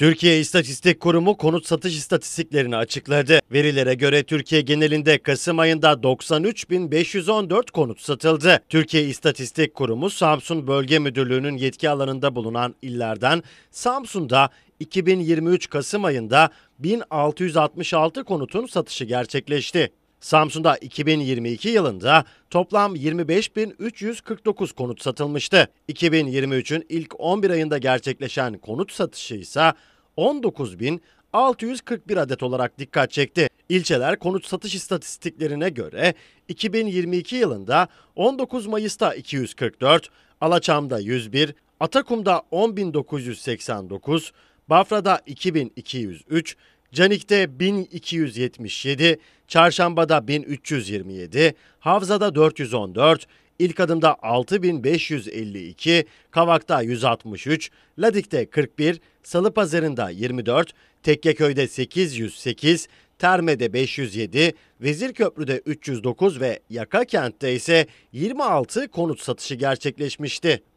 Türkiye İstatistik Kurumu konut satış istatistiklerini açıkladı. Verilere göre Türkiye genelinde Kasım ayında 93.514 konut satıldı. Türkiye İstatistik Kurumu Samsun Bölge Müdürlüğü'nün yetki alanında bulunan illerden Samsun'da 2023 Kasım ayında 1666 konutun satışı gerçekleşti. Samsun'da 2022 yılında toplam 25.349 konut satılmıştı. 2023'ün ilk 11 ayında gerçekleşen konut satışı ise 19.641 adet olarak dikkat çekti. İlçeler konut satış istatistiklerine göre 2022 yılında 19 Mayıs'ta 244, Alaçam'da 101, Atakum'da 10.989, Bafra'da 2203, Canik'te 1277, Çarşamba'da 1327, Havza'da 414, İlk adımda 6552, Kavak'ta 163, Ladik'te 41, Salı Pazarı'nda 24, Tekkeköy'de 808, Terme'de 507, Vezirköprü'de 309 ve Yaka kentte ise 26 konut satışı gerçekleşmişti.